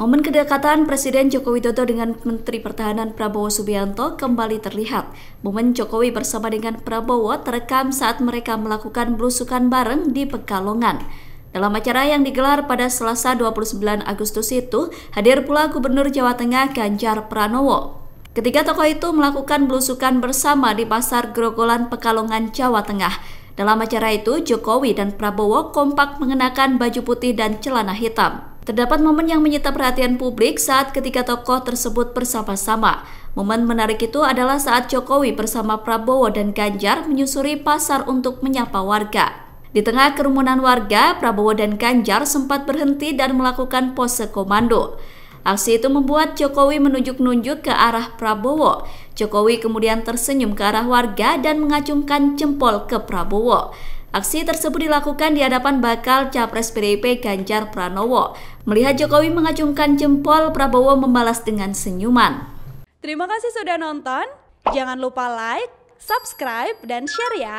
Momen kedekatan Presiden Joko Widodo dengan Menteri Pertahanan Prabowo Subianto kembali terlihat. Momen Jokowi bersama dengan Prabowo terekam saat mereka melakukan belusukan bareng di Pekalongan. Dalam acara yang digelar pada Selasa 29 Agustus itu, hadir pula Gubernur Jawa Tengah Ganjar Pranowo. Ketiga tokoh itu melakukan belusukan bersama di Pasar Grogolan Pekalongan, Jawa Tengah. Dalam acara itu, Jokowi dan Prabowo kompak mengenakan baju putih dan celana hitam. Terdapat momen yang menyita perhatian publik saat ketika tokoh tersebut bersama-sama. Momen menarik itu adalah saat Jokowi bersama Prabowo dan Ganjar menyusuri pasar untuk menyapa warga. Di tengah kerumunan warga, Prabowo dan Ganjar sempat berhenti dan melakukan pose komando. Aksi itu membuat Jokowi menunjuk-nunjuk ke arah Prabowo. Jokowi kemudian tersenyum ke arah warga dan mengacungkan jempol ke Prabowo. Aksi tersebut dilakukan di hadapan bakal Capres PDIP Ganjar Pranowo. Melihat Jokowi mengacungkan jempol, Prabowo membalas dengan senyuman. Terima kasih sudah nonton. Jangan lupa like, subscribe, dan share ya.